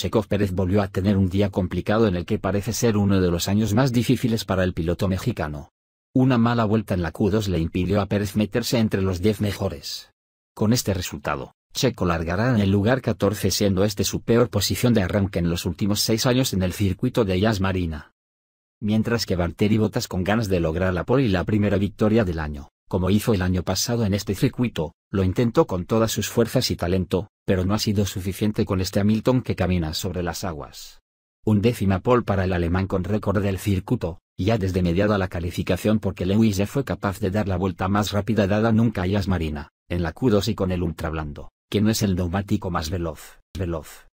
Checo Pérez volvió a tener un día complicado en el que parece ser uno de los años más difíciles para el piloto mexicano. Una mala vuelta en la Q2 le impidió a Pérez meterse entre los 10 mejores. Con este resultado, Checo largará en el lugar 14 siendo este su peor posición de arranque en los últimos seis años en el circuito de Jazz Marina. Mientras que Valtteri Bottas con ganas de lograr la pole y la primera victoria del año, como hizo el año pasado en este circuito, lo intentó con todas sus fuerzas y talento, pero no ha sido suficiente con este Hamilton que camina sobre las aguas. Un décima pole para el alemán con récord del circuito, ya desde mediada la calificación porque Lewis ya fue capaz de dar la vuelta más rápida dada nunca a Yas Marina, en la Q2 y con el ultrablando, que no es el neumático más veloz, veloz.